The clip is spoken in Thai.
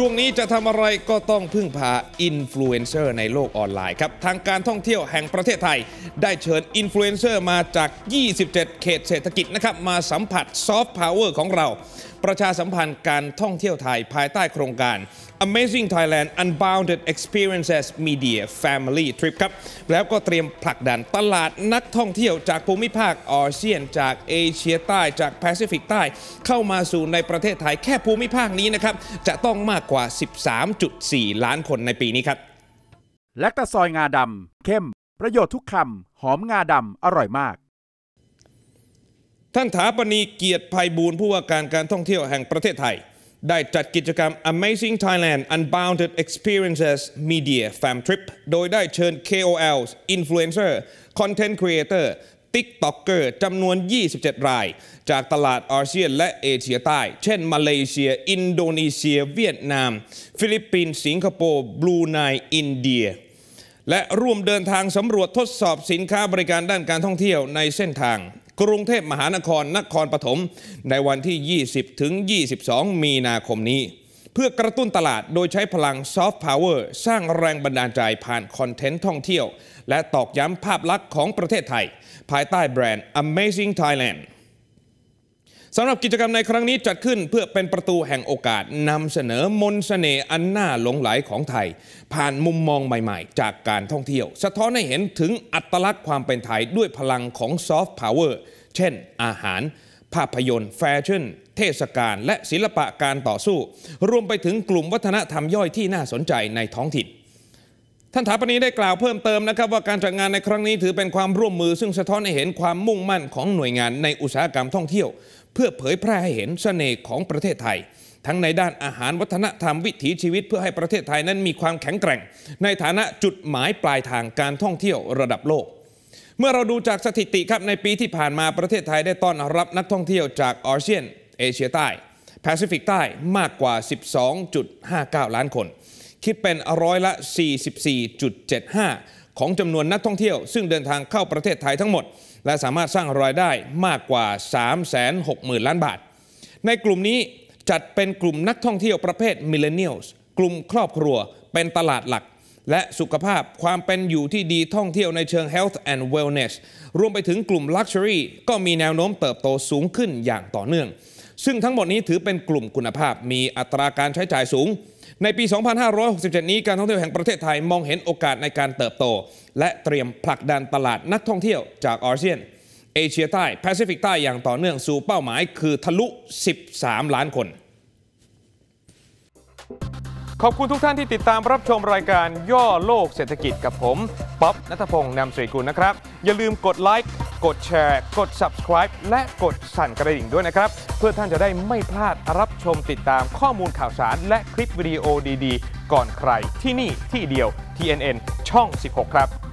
ช่วงนี้จะทำอะไรก็ต้องพึ่งพาอินฟลูเอนเซอร์ในโลกออนไลน์ครับ ทางการท่องเที่ยวแห่งประเทศไทยได้เชิญอินฟลูเอนเซอร์มาจาก 27 เขตเศรษฐกิจนะครับมาสัมผัสซอฟต์พาวเวอร์ของเรา ประชาสัมพันธ์การท่องเที่ยวไทยภายใต้โครงการ Amazing Thailand Unbounded Experiences Media Family Trip ครับแล้วก็เตรียมผลักดันตลาดนักท่องเที่ยวจากภูมิภาคอาเซียนจากเอเชียใต้จากแปซิฟิกใต้ เข้ามาสู่ในประเทศไทยแค่ภูมิภาคนี้นะครับจะต้องมากกว่า 13.4 ล้านคนในปีนี้ครับ แลคตาซอยงาดำเข้ม ประโยชน์ทุกคำหอมงาดำอร่อยมาก ท่านถาปณีเกียรติภัยบูรณ์ผู้ว่าการการท่องเที่ยวแห่งประเทศไทย ได้จัดกิจกรรม Amazing Thailand Unbounded Experiences Media Fam Trip โดยได้เชิญ KOLs Influencer Content Creator ติก็อกเกอร์จำนวน 27 ราย จากตลาดอาเซียนและเอเชียใต้ เช่น มาเลเซีย อินโดนีเซีย เวียดนาม ฟิลิปปินส์ สิงคโปร์บลูไนอินเดีย และร่วมเดินทางสำรวจทดสอบสินค้าบริการด้านการท่องเที่ยวในเส้นทาง กรุงเทพมหานคร นครปฐม ในวันที่ 20 ถึง 22 มีนาคมนี้เพื่อกระตุ้นตลาดโดยใช้พลังซอฟต์พาวเวอร์สร้างแรงบันดาลใจผ่านคอนเทนต์ท่องเที่ยว และตอกย้ำภาพลักษณ์ของประเทศไทย ภายใต้แบรนด์ Amazing Thailand สำหรับกิจกรรมในครั้งนี้จัดขึ้นเพื่อเป็นประตูแห่งโอกาส นำเสนอมนสเสน่ห์อันน่าหลงไหลของไทย ผ่านมุมมองใหม่ๆ จากการท่องเที่ยว สะท้อนให้เห็นถึงอัตลักษณ์ความเป็นไทยด้วยพลังของซอฟต์พาวเวอร์เช่น อาหารภาพยนตร์แฟชั่น เทศกาลและศิลปะการต่อสู้ รวมไปถึงกลุ่มวัฒนธรรมย่อยที่น่าสนใจในท้องถิ่นท่านถาปนีได้กล่าวเพิ่มเติมนะครับ ว่าการจัดงานในครั้งนี้ถือเป็นความร่วมมือ ซึ่งสะท้อนให้เห็นความมุ่งมั่นของหน่วยงานในอุตสาหกรรมท่องเที่ยว เพื่อเผยแพร่ให้เห็นสเสน่ห์ของประเทศไทย ทั้งในด้านอาหารวัฒนธรรมวิถีชีวิต เพื่อให้ประเทศไทยนั้นมีความแข็งแกร่ง ในฐานะจุดหมายปลายทางการท่องเที่ยวระดับโลกเมื่อเราดูจากสถิติครับในปีที่ผ่านมาประเทศไทยได้ต้อนรับนักท่องเที่ยวจากอาเซียนเอเชียใต้ แปซิฟิกใต้มากกว่า 12.59 ล้านคน คิดเป็นร้อยละ 44.75 ของจำนวนนักท่องเที่ยว ซึ่งเดินทางเข้าประเทศไทยทั้งหมด และสามารถสร้างรายได้มากกว่า 360,000 ล้านบาท ในกลุ่มนี้จัดเป็นกลุ่มนักท่องเที่ยวประเภทมิเลเนียลกลุ่มครอบครัวเป็นตลาดหลักและสุขภาพความเป็นอยู่ที่ดีท่องเที่ยวในเชิง health and wellness รวมไปถึงกลุ่ม luxury ก็มีแนวโน้มเติบโตสูงขึ้นอย่างต่อเนื่อง ซึ่งทั้งหมดนี้ถือเป็นกลุ่มคุณภาพมีอัตราการใช้จ่ายสูง ในปี 2567 นี้การท่องเที่ยวแห่งประเทศไทยมองเห็นโอกาสในการเติบโต และเตรียมผลักดันตลาดนักท่องเที่ยวจากอาเซียนเอเชียใต้แปซิฟิกใต้อย่างต่อเนื่องสู่เป้าหมาย คือทะลุ 13 ล้านคนขอบคุณทุกท่านที่ติดตามรับชมรายการย่อโลกเศรษฐกิจกับผม ป๊อบนัทพงศ์นำสุริกุลนะครับ อย่าลืมกดไลค์กดแชร์กด subscribe และกดสั่นกระดิ่งด้วยนะครับ เพื่อท่านจะได้ไม่พลาดรับชมติดตามข้อมูลข่าวสาร และคลิปวิดีโอดีๆ ก่อนใครที่นี่ที่เดียว TNN ช่อง 16 ครับ